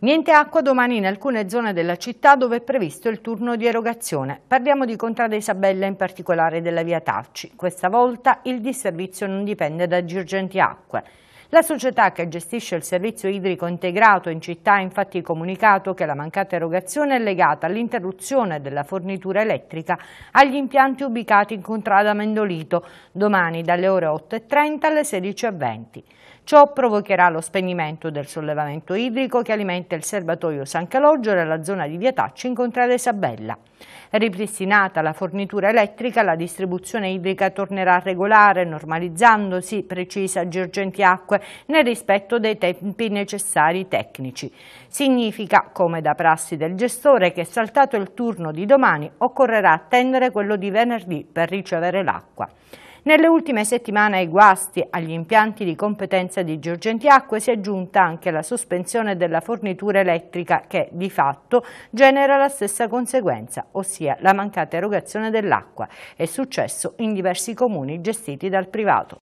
Niente acqua domani in alcune zone della città dove è previsto il turno di erogazione. Parliamo di Contrada Isabella in particolare della via Tacci. Questa volta il disservizio non dipende da girgenti acque. La società che gestisce il servizio idrico integrato in città ha infatti comunicato che la mancata erogazione è legata all'interruzione della fornitura elettrica agli impianti ubicati in contrada Mendolito domani dalle ore 8.30 alle 16.20. Ciò provocherà lo spegnimento del sollevamento idrico che alimenta il serbatoio San Calogero e la zona di Via Tacci in contrada Isabella. Ripristinata la fornitura elettrica, la distribuzione idrica tornerà regolare, normalizzandosi, precisa Girgenti Acque, nel rispetto dei tempi necessari tecnici. Significa, come da prassi del gestore, che saltato il turno di domani occorrerà attendere quello di venerdì per ricevere l'acqua. Nelle ultime settimane ai guasti agli impianti di competenza di Giorgentiacque si è aggiunta anche la sospensione della fornitura elettrica che di fatto genera la stessa conseguenza, ossia la mancata erogazione dell'acqua. È successo in diversi comuni gestiti dal privato.